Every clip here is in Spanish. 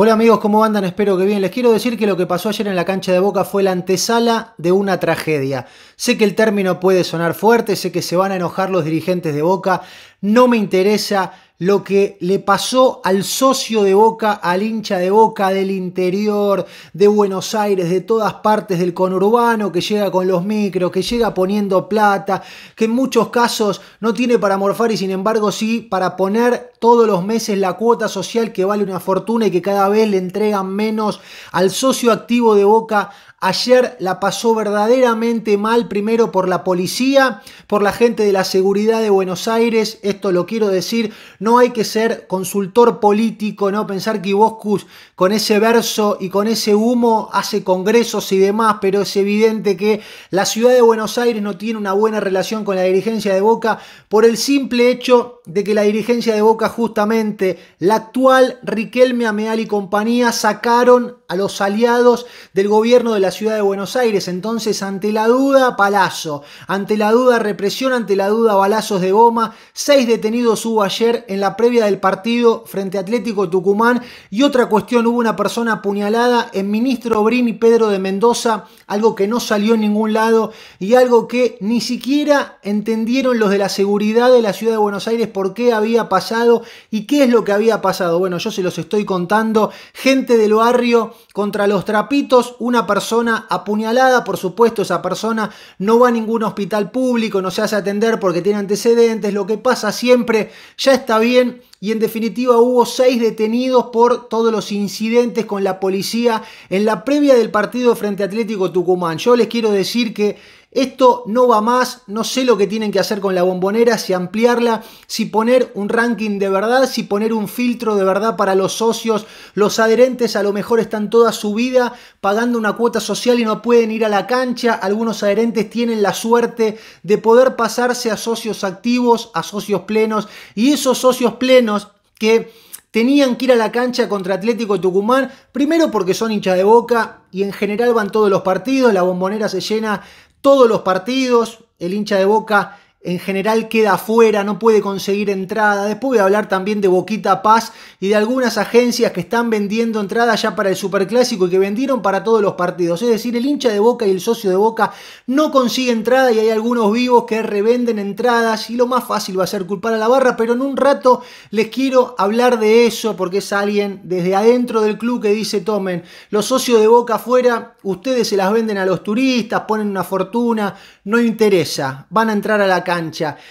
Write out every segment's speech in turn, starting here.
Hola amigos, ¿cómo andan? Espero que bien. Les quiero decir que lo que pasó ayer en la cancha de Boca fue la antesala de una tragedia. Sé que el término puede sonar fuerte, sé que se van a enojar los dirigentes de Boca, no me interesa, lo que le pasó al socio de Boca, al hincha de Boca del interior, de Buenos Aires, de todas partes del conurbano, que llega con los micros, que llega poniendo plata, que en muchos casos no tiene para morfar y sin embargo sí para poner todos los meses la cuota social que vale una fortuna y que cada vez le entregan menos al socio activo de Boca Ayer la pasó verdaderamente mal, primero por la policía, por la gente de la seguridad de Buenos Aires, esto lo quiero decir, no hay que ser consultor político, ¿no? Pensar que Iboscus con ese verso y con ese humo hace congresos y demás, pero es evidente que la ciudad de Buenos Aires no tiene una buena relación con la dirigencia de Boca por el simple hecho de que la dirigencia de Boca justamente, la actual Riquelme Ameal y compañía, sacaron a los aliados del gobierno de la ciudad de Buenos Aires. Entonces, ante la duda, palazo. Ante la duda, represión. Ante la duda, balazos de goma. Seis detenidos hubo ayer en la previa del partido frente a Atlético Tucumán. Y otra cuestión, hubo una persona apuñalada en Ministro Brini Pedro de Mendoza, algo que no salió en ningún lado y algo que ni siquiera entendieron los de la seguridad de la ciudad de Buenos Aires por qué había pasado y qué es lo que había pasado. Bueno, yo se los estoy contando. Gente del barrio contra los trapitos, una persona apuñalada, por supuesto, esa persona no va a ningún hospital público, no se hace atender porque tiene antecedentes, lo que pasa siempre, ya está bien. Y en definitiva hubo seis detenidos por todos los incidentes con la policía en la previa del partido frente a Atlético Tucumán. Yo les quiero decir que esto no va más, no sé lo que tienen que hacer con la bombonera, si ampliarla, si poner un ranking de verdad, si poner un filtro de verdad para los socios. Los adherentes a lo mejor están toda su vida pagando una cuota social y no pueden ir a la cancha. Algunos adherentes tienen la suerte de poder pasarse a socios activos, a socios plenos. Y esos socios plenos que tenían que ir a la cancha contra Atlético Tucumán, primero porque son hinchas de boca y en general van todos los partidos, la bombonera se llena todos los partidos. El hincha de Boca en general queda afuera, no puede conseguir entrada. Después voy a hablar también de Boquita Paz y de algunas agencias que están vendiendo entradas ya para el Superclásico y que vendieron para todos los partidos. Es decir, el hincha de Boca y el socio de Boca no consigue entrada y hay algunos vivos que revenden entradas y lo más fácil va a ser culpar a la barra, pero en un rato les quiero hablar de eso porque es alguien desde adentro del club que dice, tomen, los socios de Boca afuera, ustedes se las venden a los turistas, ponen una fortuna, no interesa, van a entrar a la cancha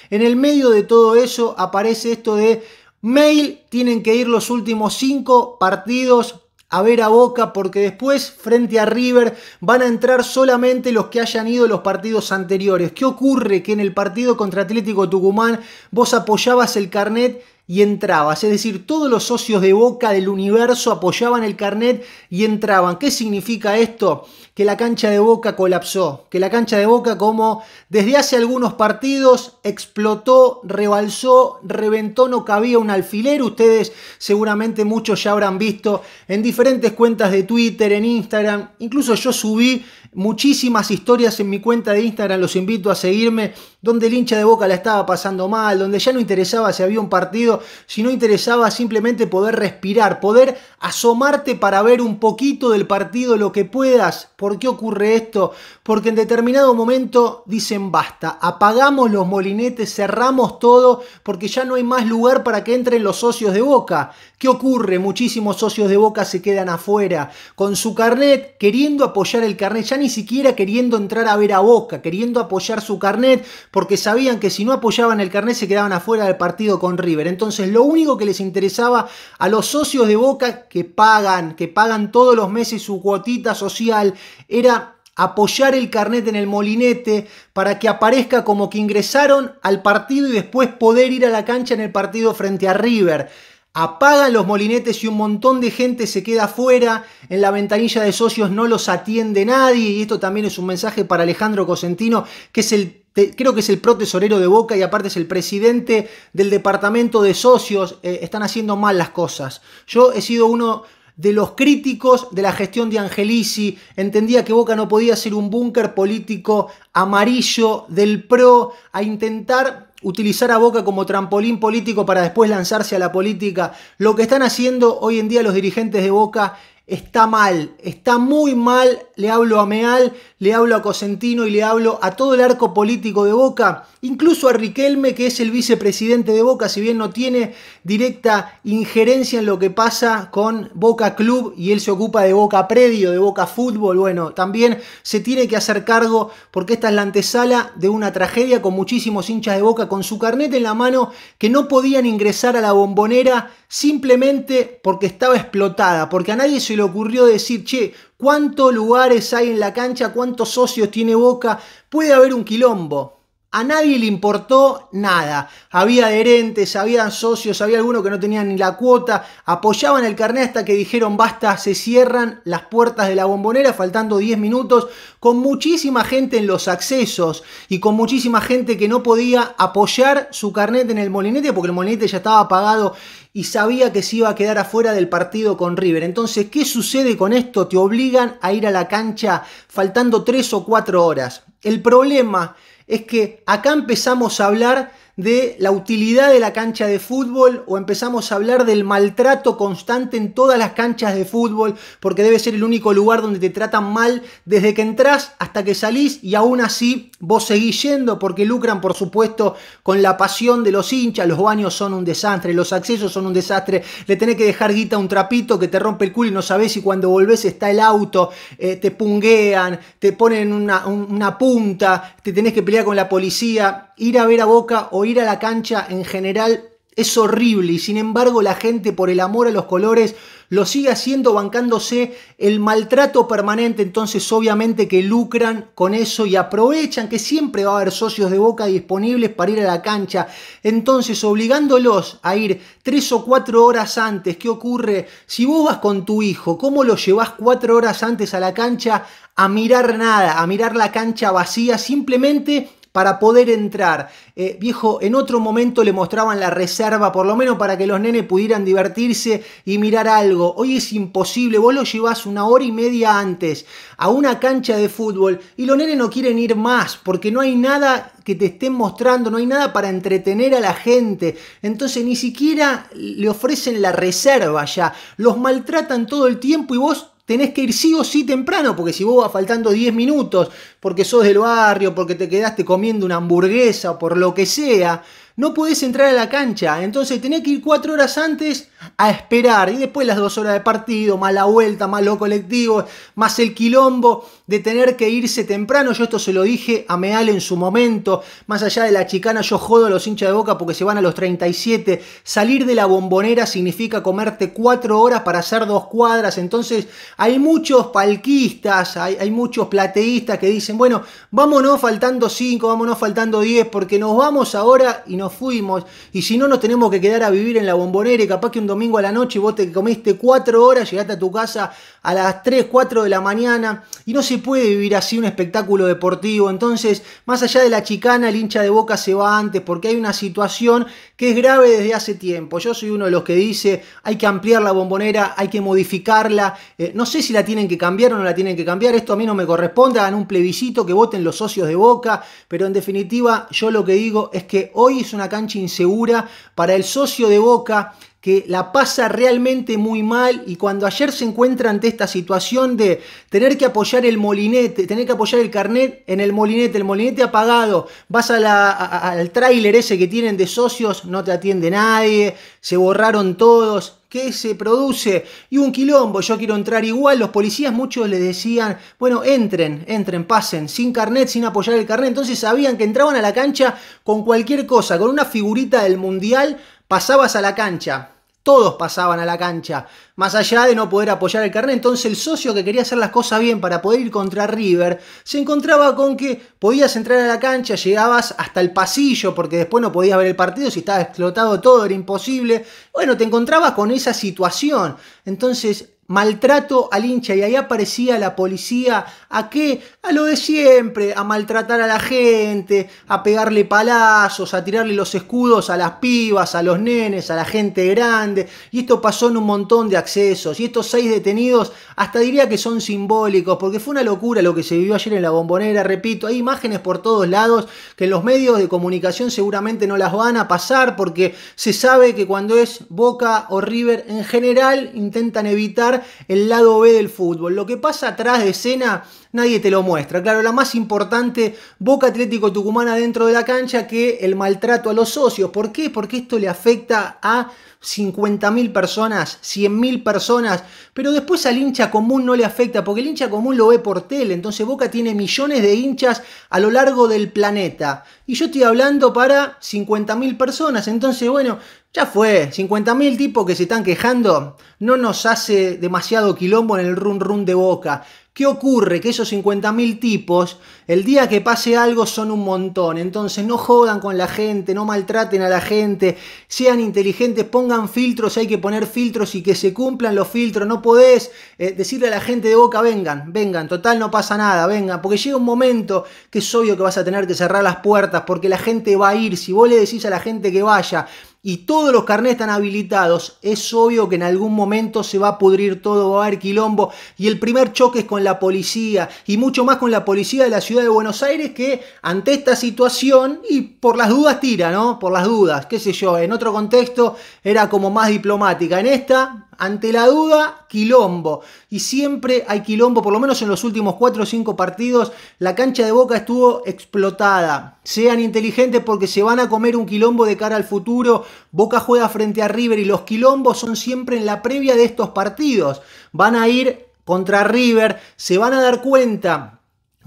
en el medio de todo eso aparece esto de mail, tienen que ir los últimos cinco partidos a ver a Boca porque después frente a River van a entrar solamente los que hayan ido los partidos anteriores. ¿Qué ocurre que en el partido contra Atlético Tucumán vos apoyabas el carnet y entrabas. Es decir, todos los socios de Boca del universo apoyaban el carnet y entraban. ¿Qué significa esto? Que la cancha de Boca colapsó, que la cancha de Boca como desde hace algunos partidos explotó, rebalsó, reventó, no cabía un alfiler. Ustedes seguramente muchos ya habrán visto en diferentes cuentas de Twitter, en Instagram. Incluso yo subí muchísimas historias en mi cuenta de Instagram, los invito a seguirme, donde el hincha de Boca la estaba pasando mal, donde ya no interesaba si había un partido, si no interesaba simplemente poder respirar, poder asomarte para ver un poquito del partido, lo que puedas. ¿Por qué ocurre esto? Porque en determinado momento dicen basta, apagamos los molinetes, cerramos todo, porque ya no hay más lugar para que entren los socios de Boca. ¿Qué ocurre? Muchísimos socios de Boca se quedan afuera, con su carnet, queriendo apoyar el carnet, ya ni siquiera queriendo entrar a ver a Boca, queriendo apoyar su carnet, porque sabían que si no apoyaban el carnet se quedaban afuera del partido con River. Entonces lo único que les interesaba a los socios de Boca que pagan, que pagan todos los meses su cuotita social, era apoyar el carnet en el molinete para que aparezca como que ingresaron al partido y después poder ir a la cancha en el partido frente a River. Apagan los molinetes y un montón de gente se queda afuera, En la ventanilla de socios no los atiende nadie. Y esto también es un mensaje para Alejandro Cosentino, que es el creo que es el pro tesorero de Boca y aparte es el presidente del departamento de socios, eh, están haciendo mal las cosas. Yo he sido uno de los críticos de la gestión de Angelici, entendía que Boca no podía ser un búnker político amarillo del PRO, a intentar utilizar a Boca como trampolín político para después lanzarse a la política. Lo que están haciendo hoy en día los dirigentes de Boca está mal, está muy mal le hablo a Meal, le hablo a Cosentino y le hablo a todo el arco político de Boca, incluso a Riquelme, que es el vicepresidente de Boca, si bien no tiene directa injerencia en lo que pasa con Boca Club y él se ocupa de Boca Predio, de Boca Fútbol, bueno, también se tiene que hacer cargo porque esta es la antesala de una tragedia con muchísimos hinchas de Boca con su carnet en la mano que no podían ingresar a la bombonera simplemente porque estaba explotada, porque a nadie se le ocurrió decir, che, cuántos lugares hay en la cancha, cuántos socios tiene Boca, puede haber un quilombo. A nadie le importó nada. Había adherentes, había socios, había algunos que no tenían ni la cuota, apoyaban el carnet hasta que dijeron basta, se cierran las puertas de la bombonera, faltando 10 minutos, con muchísima gente en los accesos y con muchísima gente que no podía apoyar su carnet en el molinete porque el molinete ya estaba apagado y sabía que se iba a quedar afuera del partido con River. Entonces, ¿qué sucede con esto? Te obligan a ir a la cancha faltando 3 o 4 horas. El problema es que acá empezamos a hablar de la utilidad de la cancha de fútbol o empezamos a hablar del maltrato constante en todas las canchas de fútbol porque debe ser el único lugar donde te tratan mal desde que entras hasta que salís y aún así vos seguís yendo porque lucran por supuesto con la pasión de los hinchas, los baños son un desastre, los accesos son un desastre, le tenés que dejar guita un trapito que te rompe el culo y no sabés si cuando volvés está el auto, eh, te punguean, te ponen una, una punta, te tenés que pelear con la policía, ir a ver a Boca o ir a la cancha en general es horrible y sin embargo la gente por el amor a los colores lo sigue haciendo bancándose el maltrato permanente, entonces obviamente que lucran con eso y aprovechan que siempre va a haber socios de Boca disponibles para ir a la cancha, entonces obligándolos a ir tres o cuatro horas antes, ¿qué ocurre? Si vos vas con tu hijo, ¿cómo lo llevas cuatro horas antes a la cancha a mirar nada, a mirar la cancha vacía simplemente para poder entrar. Eh, viejo, en otro momento le mostraban la reserva, por lo menos para que los nenes pudieran divertirse y mirar algo. Hoy es imposible, vos lo llevas una hora y media antes a una cancha de fútbol y los nenes no quieren ir más porque no hay nada que te estén mostrando, no hay nada para entretener a la gente. Entonces ni siquiera le ofrecen la reserva ya, los maltratan todo el tiempo y vos tenés que ir sí o sí temprano, porque si vos vas faltando 10 minutos, porque sos del barrio, porque te quedaste comiendo una hamburguesa o por lo que sea, no podés entrar a la cancha. Entonces tenés que ir cuatro horas antes a esperar. Y después las dos horas de partido, más la vuelta, más lo colectivo, más el quilombo de tener que irse temprano. Yo esto se lo dije a Meal en su momento. Más allá de la chicana, yo jodo a los hinchas de boca porque se van a los 37. Salir de la bombonera significa comerte cuatro horas para hacer dos cuadras. Entonces hay muchos palquistas, hay, hay muchos plateístas que dicen, bueno, vámonos faltando cinco, vámonos faltando diez, porque nos vamos ahora y nos fuimos, y si no nos tenemos que quedar a vivir en la bombonera, y capaz que un domingo a la noche vos te comiste cuatro horas, llegaste a tu casa a las 3, 4 de la mañana, y no se puede vivir así un espectáculo deportivo. Entonces, más allá de la chicana, el hincha de boca se va antes, porque hay una situación que es grave desde hace tiempo. Yo soy uno de los que dice, hay que ampliar la bombonera, hay que modificarla, eh, no sé si la tienen que cambiar o no la tienen que cambiar, esto a mí no me corresponde, hagan un plebiscito que voten los socios de boca, pero en definitiva yo lo que digo es que hoy es una cancha insegura para el socio de Boca que la pasa realmente muy mal y cuando ayer se encuentra ante esta situación de tener que apoyar el molinete, tener que apoyar el carnet en el molinete, el molinete apagado, vas a al tráiler ese que tienen de socios, no te atiende nadie, se borraron todos, ¿Qué se produce y un quilombo, yo quiero entrar igual, los policías muchos le decían, bueno, entren, entren, pasen, sin carnet, sin apoyar el carnet, entonces sabían que entraban a la cancha con cualquier cosa, con una figurita del mundial, pasabas a la cancha, todos pasaban a la cancha, más allá de no poder apoyar el carnet. Entonces el socio que quería hacer las cosas bien para poder ir contra River, se encontraba con que podías entrar a la cancha, llegabas hasta el pasillo, porque después no podías ver el partido, si estaba explotado todo era imposible. Bueno, te encontrabas con esa situación. Entonces maltrato al hincha y ahí aparecía la policía a que a lo de siempre, a maltratar a la gente, a pegarle palazos, a tirarle los escudos a las pibas, a los nenes, a la gente grande y esto pasó en un montón de accesos y estos seis detenidos hasta diría que son simbólicos porque fue una locura lo que se vivió ayer en la bombonera, repito, hay imágenes por todos lados que en los medios de comunicación seguramente no las van a pasar porque se sabe que cuando es Boca o River en general intentan evitar el lado B del fútbol. Lo que pasa atrás de escena nadie te lo muestra. Claro, la más importante, Boca Atlético Tucumana dentro de la cancha que el maltrato a los socios. ¿Por qué? Porque esto le afecta a 50.000 personas, 100.000 personas, pero después al hincha común no le afecta porque el hincha común lo ve por tele. Entonces Boca tiene millones de hinchas a lo largo del planeta. Y yo estoy hablando para 50.000 personas. Entonces, bueno, ya fue, 50.000 tipos que se están quejando no nos hace demasiado quilombo en el run run de boca. ¿Qué ocurre? Que esos 50.000 tipos, el día que pase algo son un montón. Entonces no jodan con la gente, no maltraten a la gente, sean inteligentes, pongan filtros, hay que poner filtros y que se cumplan los filtros. No podés eh, decirle a la gente de boca, vengan, vengan, total no pasa nada, vengan. Porque llega un momento que es obvio que vas a tener que cerrar las puertas porque la gente va a ir. Si vos le decís a la gente que vaya, y todos los carnets están habilitados, es obvio que en algún momento se va a pudrir todo, va a haber quilombo y el primer choque es con la policía y mucho más con la policía de la ciudad de Buenos Aires que ante esta situación y por las dudas tira, ¿no? Por las dudas, qué sé yo, en otro contexto era como más diplomática, en esta ante la duda, quilombo. Y siempre hay quilombo, por lo menos en los últimos 4 o 5 partidos, la cancha de Boca estuvo explotada. Sean inteligentes porque se van a comer un quilombo de cara al futuro. Boca juega frente a River y los quilombos son siempre en la previa de estos partidos. Van a ir contra River, se van a dar cuenta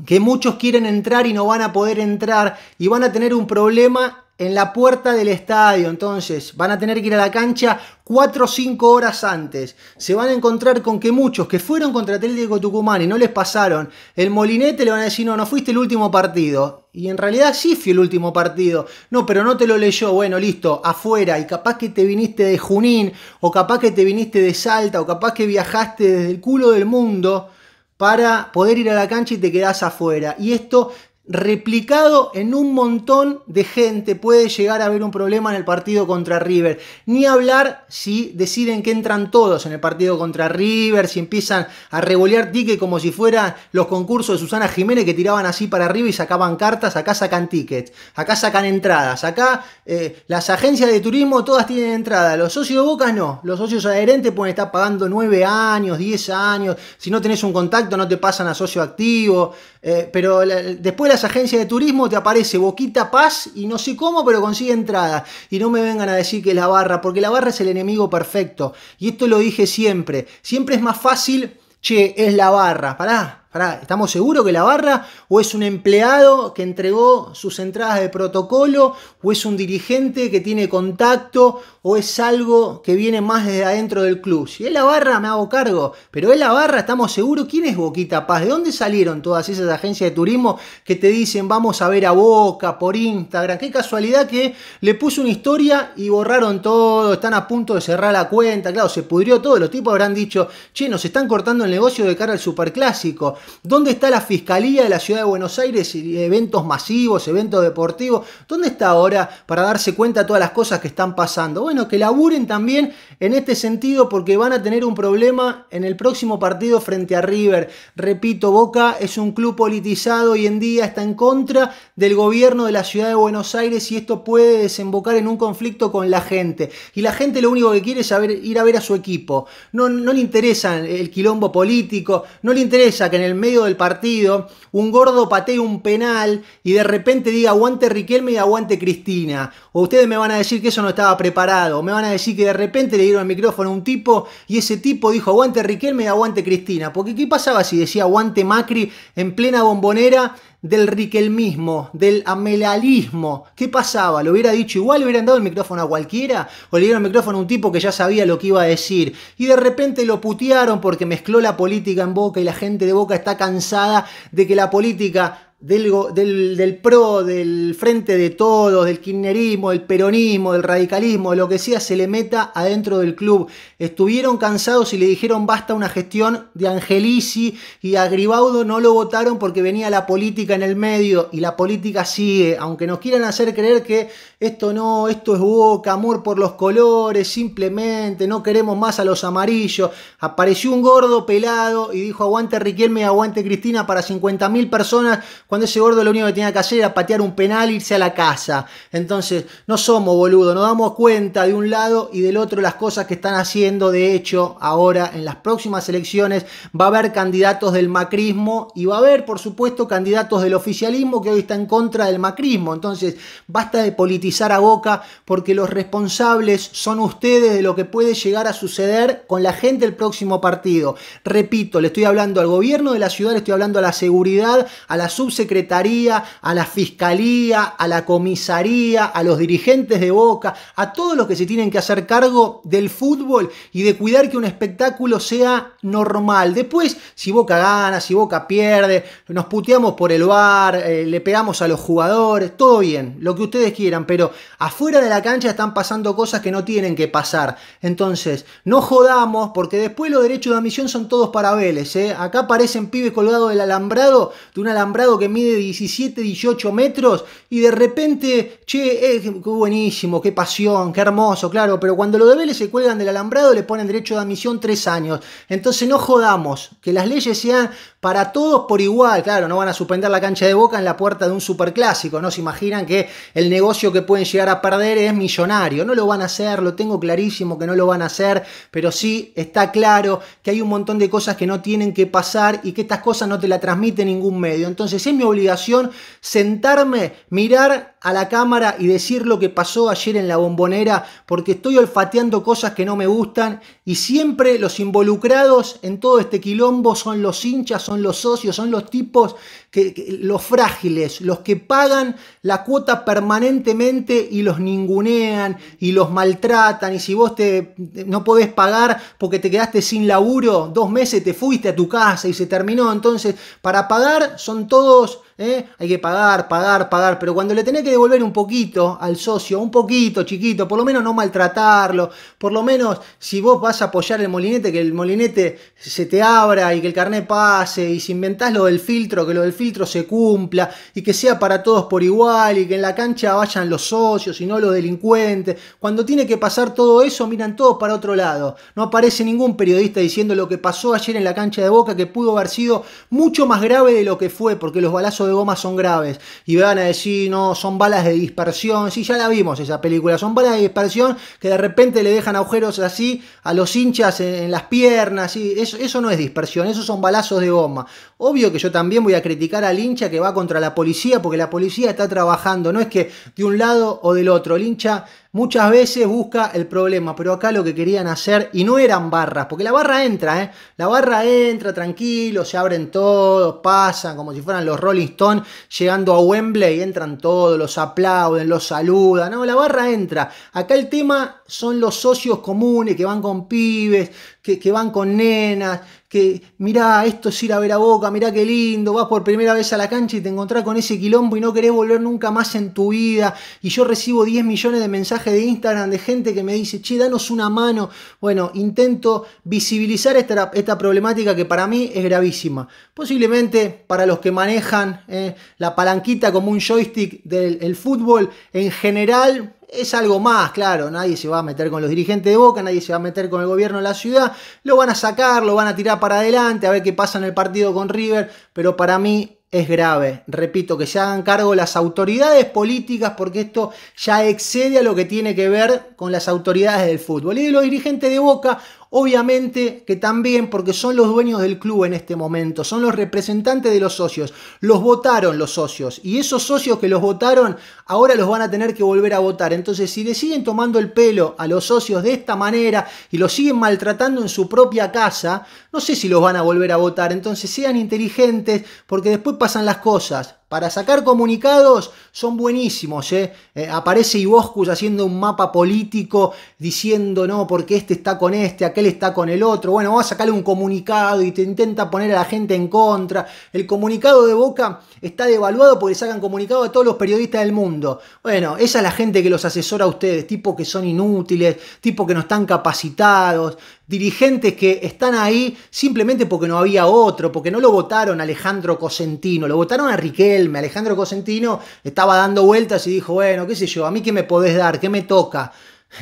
que muchos quieren entrar y no van a poder entrar y van a tener un problema en la puerta del estadio. Entonces, van a tener que ir a la cancha 4 o 5 horas antes. Se van a encontrar con que muchos que fueron contra Atlético Tucumán y no les pasaron el molinete, le van a decir, no, no fuiste el último partido. Y en realidad sí fui el último partido. No, pero no te lo leyó. Bueno, listo, afuera. Y capaz que te viniste de Junín, o capaz que te viniste de Salta, o capaz que viajaste desde el culo del mundo para poder ir a la cancha y te quedás afuera. Y esto replicado en un montón de gente puede llegar a haber un problema en el partido contra River. Ni hablar si deciden que entran todos en el partido contra River, si empiezan a revolear tickets como si fueran los concursos de Susana Jiménez que tiraban así para arriba y sacaban cartas, acá sacan tickets, acá sacan entradas, acá eh, las agencias de turismo todas tienen entrada, los socios de Boca no, los socios adherentes pueden estar pagando 9 años, 10 años, si no tenés un contacto no te pasan a socio activo, eh, pero después las agencias de turismo te aparece Boquita Paz y no sé cómo, pero consigue entrada. Y no me vengan a decir que es la barra, porque la barra es el enemigo perfecto. Y esto lo dije siempre. Siempre es más fácil, che, es la barra. para ¿estamos seguros que la barra? ¿O es un empleado que entregó sus entradas de protocolo? ¿O es un dirigente que tiene contacto? ¿O es algo que viene más desde adentro del club? Si es la barra, me hago cargo. Pero es la barra, estamos seguros. ¿Quién es Boquita Paz? ¿De dónde salieron todas esas agencias de turismo que te dicen vamos a ver a Boca por Instagram? Qué casualidad que le puso una historia y borraron todo. Están a punto de cerrar la cuenta. Claro, se pudrió todo. Los tipos habrán dicho, che, nos están cortando el negocio de cara al superclásico. ¿Dónde está la Fiscalía de la Ciudad de Buenos Aires? Eventos masivos, eventos deportivos. ¿Dónde está ahora para darse cuenta de todas las cosas que están pasando? Bueno, que laburen también en este sentido porque van a tener un problema en el próximo partido frente a River. Repito, Boca es un club politizado hoy en día, está en contra del gobierno de la Ciudad de Buenos Aires y esto puede desembocar en un conflicto con la gente. Y la gente lo único que quiere es ir a ver a su equipo. No, no le interesa el quilombo político, no le interesa que en el medio del partido, un gordo patee un penal y de repente diga aguante Riquelme y aguante Cristina. O ustedes me van a decir que eso no estaba preparado, me van a decir que de repente le dieron el micrófono a un tipo y ese tipo dijo aguante Riquelme y aguante Cristina. Porque ¿qué pasaba si decía aguante Macri en plena bombonera? del riquelmismo, del amelalismo. ¿Qué pasaba? ¿Lo hubiera dicho igual? ¿Le hubieran dado el micrófono a cualquiera? ¿O le dieron el micrófono a un tipo que ya sabía lo que iba a decir? Y de repente lo putearon porque mezcló la política en Boca y la gente de Boca está cansada de que la política del, del, del, PRO, del Frente de Todos, del kirchnerismo, del peronismo, del radicalismo, lo que sea, se le meta adentro del club. Estuvieron cansados y le dijeron basta una gestión de Angelici y a no lo votaron porque venía la política en el medio y la política sigue, aunque nos quieran hacer creer que esto no, esto es Boca, amor por los colores, simplemente, no queremos más a los amarillos. Apareció un gordo pelado y dijo aguante Riquelme, aguante Cristina para 50.000 personas, cuando ese gordo lo único que tenía que hacer era patear un penal e irse a la casa. Entonces, no somos boludo, nos damos cuenta de un lado y del otro las cosas que están haciendo. De hecho, ahora en las próximas elecciones va a haber candidatos del macrismo y va a haber, por supuesto, candidatos del oficialismo que hoy está en contra del macrismo. Entonces, basta de politizar a Boca porque los responsables son ustedes de lo que puede llegar a suceder con la gente el próximo partido. Repito, le estoy hablando al gobierno de la ciudad, le estoy hablando a la seguridad, a la subsecretaría, a la fiscalía, a la comisaría, a los dirigentes de Boca, a todos los que se tienen que hacer cargo del fútbol y de cuidar que un espectáculo sea normal. Después, si Boca gana, si Boca pierde, nos puteamos por el bar, eh, le pegamos a los jugadores, todo bien, lo que ustedes quieran, pero afuera de la cancha están pasando cosas que no tienen que pasar. Entonces, no jodamos, porque después los derechos de admisión son todos para Vélez. ¿eh? Acá aparecen pibes colgados del alambrado, de un alambrado que mide 17, 18 metros, y de repente, che, eh, buenísimo, qué pasión, qué hermoso, claro, pero cuando los de Vélez se cuelgan del alambrado, le ponen derecho de admisión tres años. Entonces, no jodamos, que las leyes sean para todos por igual, claro, no van a suspender la cancha de boca en la puerta de un superclásico, ¿no? Se imaginan que el negocio que pueden llegar a perder es millonario. No lo van a hacer, lo tengo clarísimo que no lo van a hacer, pero sí está claro que hay un montón de cosas que no tienen que pasar y que estas cosas no te la transmite ningún medio. Entonces es mi obligación sentarme, mirar a la cámara y decir lo que pasó ayer en la bombonera porque estoy olfateando cosas que no me gustan y siempre los involucrados en todo este quilombo son los hinchas, son los socios, son los tipos, que, los frágiles, los que pagan la cuota permanentemente y los ningunean y los maltratan y si vos te, no podés pagar porque te quedaste sin laburo, dos meses te fuiste a tu casa y se terminó, entonces para pagar son todos ¿eh? hay que pagar, pagar, pagar, pero cuando le tenés que devolver un poquito al socio, un poquito chiquito, por lo menos no maltratarlo, por lo menos si vos vas a apoyar el molinete, que el molinete se te abra y que el carnet pase, y si inventás lo del filtro, que lo del filtro se cumpla, y que sea para todos por igual, y que en la cancha vayan los socios y no los delincuentes, cuando tiene que pasar todo eso, miran todos para otro lado, no aparece ningún periodista diciendo lo que pasó ayer en la cancha de Boca, que pudo haber sido mucho más grave de lo que fue, porque los balazos de goma son graves. Y van a decir, no, son balas de dispersión. si ya la vimos esa película. Son balas de dispersión que de repente le dejan agujeros así a los hinchas en, las piernas. y Eso, eso no es dispersión, esos son balazos de goma. Obvio que yo también voy a criticar al hincha que va contra la policía porque la policía está trabajando. No es que de un lado o del otro. El hincha muchas veces busca el problema, pero acá lo que querían hacer, y no eran barras, porque la barra entra, ¿eh? la barra entra tranquilo, se abren todos, pasan como si fueran los Rolling Stones, llegando a Wembley, entran todos, los aplauden, los saludan, no, la barra entra. Acá el tema son los socios comunes que van con pibes, que, van con nenas, que mirá, esto es ir a ver a boca, mirá qué lindo, vas por primera vez a la cancha y te encontrás con ese quilombo y no querés volver nunca más en tu vida. Y yo recibo 10 millones de mensajes de Instagram de gente que me dice, che, danos una mano. Bueno, intento visibilizar esta, problemática que para mí es gravísima. Posiblemente para los que manejan eh, la palanquita como un joystick del fútbol, en general es algo más, claro, nadie se va a meter con los dirigentes de Boca, nadie se va a meter con el gobierno de la ciudad, lo van a sacar, lo van a tirar para adelante, a ver qué pasa en el partido con River, pero para mí es grave, repito, que se hagan cargo las autoridades políticas porque esto ya excede a lo que tiene que ver con las autoridades del fútbol. Y de los dirigentes de Boca, Obviamente que también porque son los dueños del club en este momento, son los representantes de los socios, los votaron los socios y esos socios que los votaron ahora los van a tener que volver a votar. Entonces si le siguen tomando el pelo a los socios de esta manera y los siguen maltratando en su propia casa, no sé si los van a volver a votar. Entonces sean inteligentes porque después pasan las cosas. Para sacar comunicados son buenísimos. ¿eh? eh aparece Iboscus haciendo un mapa político diciendo, no, porque este está con este, aquel está con el otro. Bueno, va a sacarle un comunicado y te intenta poner a la gente en contra. El comunicado de Boca está devaluado porque sacan comunicado a todos los periodistas del mundo. Bueno, esa es la gente que los asesora a ustedes, tipo que son inútiles, tipo que no están capacitados, dirigentes que están ahí simplemente porque no había otro, porque no lo votaron Alejandro Cosentino, lo votaron a Riquelme. Alejandro Cosentino estaba dando vueltas y dijo, bueno, qué sé yo, a mí qué me podés dar, qué me toca.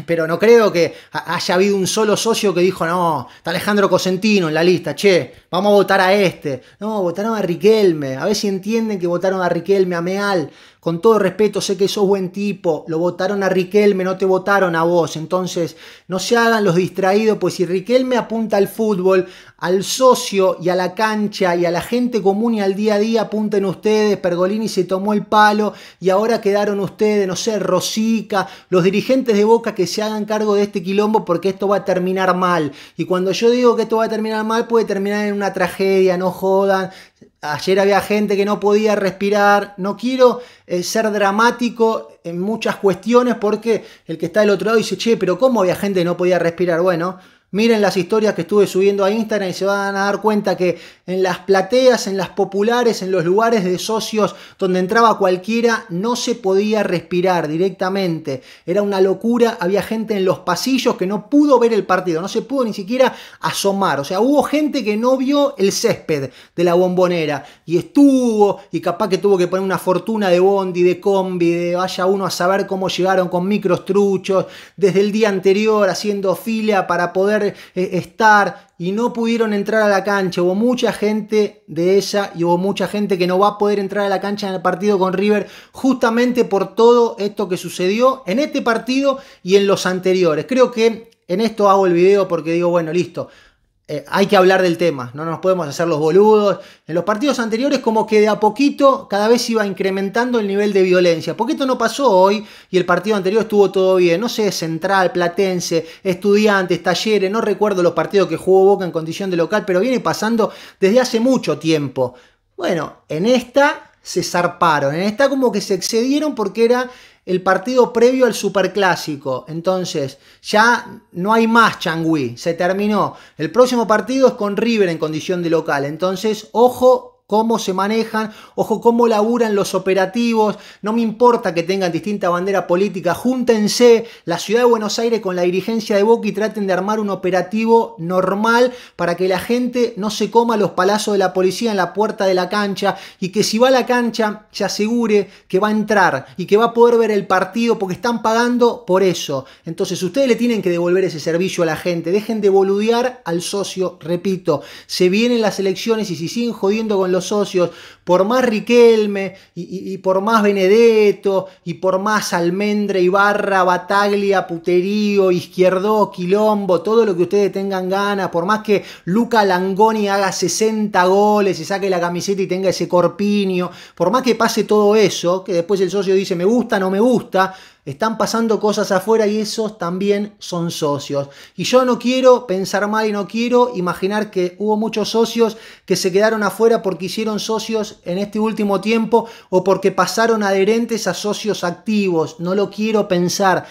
Pero no creo que haya habido un solo socio que dijo, no, está Alejandro Cosentino en la lista, che, vamos a votar a este. No, votaron a Riquelme. A ver si entienden que votaron a Riquelme, a Meal con todo respeto, sé que sos buen tipo, lo votaron a Riquelme, no te votaron a vos, entonces no se hagan los distraídos, pues si Riquelme apunta al fútbol, al socio y a la cancha y a la gente común y al día a día, apunten ustedes, Pergolini se tomó el palo y ahora quedaron ustedes, no sé, Rosica, los dirigentes de Boca que se hagan cargo de este quilombo porque esto va a terminar mal. Y cuando yo digo que esto va a terminar mal, puede terminar en una tragedia, no jodan, Ayer había gente que no podía respirar. No quiero eh, ser dramático en muchas cuestiones porque el que está del otro lado dice, che, pero ¿cómo había gente que no podía respirar? Bueno, Miren las historias que estuve subiendo a Instagram y se van a dar cuenta que en las plateas, en las populares, en los lugares de socios donde entraba cualquiera, no se podía respirar directamente. Era una locura, había gente en los pasillos que no pudo ver el partido, no se pudo ni siquiera asomar. O sea, hubo gente que no vio el césped de la bombonera y estuvo y capaz que tuvo que poner una fortuna de bondi, de combi, de vaya uno a saber cómo llegaron con micros truchos, desde el día anterior haciendo fila para poder eh, estar y no pudieron entrar a la cancha. Hubo mucha gente de ella y hubo mucha gente que no va a poder entrar a la cancha en el partido con River justamente por todo esto que sucedió en este partido y en los anteriores. Creo que en esto hago el video porque digo, bueno, listo eh, hay que hablar del tema, no nos podemos hacer los boludos. En los partidos anteriores como que de a poquito cada vez iba incrementando el nivel de violencia. Porque esto no pasó hoy y el partido anterior estuvo todo bien. No sé, Central, Platense, Estudiantes, Talleres, no recuerdo los partidos que jugó Boca en condición de local, pero viene pasando desde hace mucho tiempo. Bueno, en esta se zarparon, en esta como que se excedieron porque era el partido previo al Superclásico. Entonces, ya no hay más Changui, se terminó. El próximo partido es con River en condición de local. Entonces, ojo cómo se manejan, ojo, cómo laburan los operativos, no me importa que tengan distinta bandera política, júntense la ciudad de Buenos Aires con la dirigencia de Boca y traten de armar un operativo normal para que la gente no se coma los palazos de la policía en la puerta de la cancha y que si va a la cancha se asegure que va a entrar y que va a poder ver el partido porque están pagando por eso. Entonces ustedes le tienen que devolver ese servicio a la gente, dejen de boludear al socio, repito, se vienen las elecciones y si siguen jodiendo con los socios, por más Riquelme y, por más Benedetto y por más Almendra, Ibarra, Bataglia, Puterío, Izquierdo, Quilombo, todo lo que ustedes tengan ganas, por más que Luca Langoni haga 60 goles y saque la camiseta y tenga ese corpinio, por más que pase todo eso, que después el socio dice me gusta, no me gusta, están pasando cosas afuera y esos también son socios. Y yo no quiero pensar mal y no quiero imaginar que hubo muchos socios que se quedaron afuera porque hicieron socios en este último tiempo o porque pasaron adherentes a socios activos. No lo quiero pensar.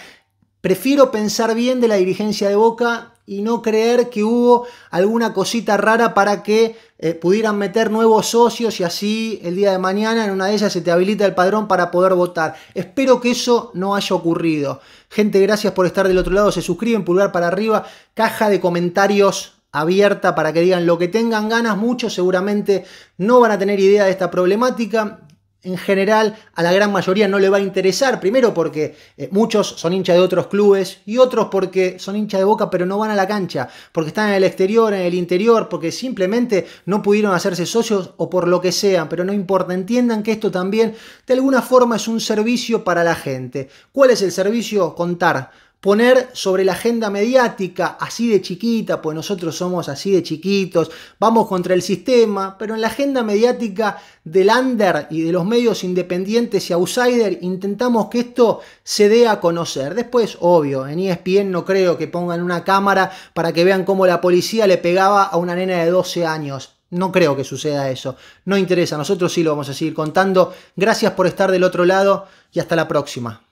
Prefiero pensar bien de la dirigencia de Boca y no creer que hubo alguna cosita rara para que eh, pudieran meter nuevos socios y así el día de mañana en una de ellas se te habilita el padrón para poder votar. Espero que eso no haya ocurrido. Gente, gracias por estar del otro lado. Se suscriben, pulgar para arriba, caja de comentarios abierta para que digan lo que tengan ganas. Muchos seguramente no van a tener idea de esta problemática en general a la gran mayoría no le va a interesar. Primero porque eh, muchos son hinchas de otros clubes y otros porque son hinchas de boca pero no van a la cancha, porque están en el exterior, en el interior, porque simplemente no pudieron hacerse socios o por lo que sean, pero no importa, entiendan que esto también de alguna forma es un servicio para la gente. ¿Cuál es el servicio? Contar poner sobre la agenda mediática así de chiquita, pues nosotros somos así de chiquitos, vamos contra el sistema, pero en la agenda mediática del under y de los medios independientes y outsider intentamos que esto se dé a conocer. Después, obvio, en ESPN no creo que pongan una cámara para que vean cómo la policía le pegaba a una nena de 12 años. No creo que suceda eso. No interesa, nosotros sí lo vamos a seguir contando. Gracias por estar del otro lado y hasta la próxima.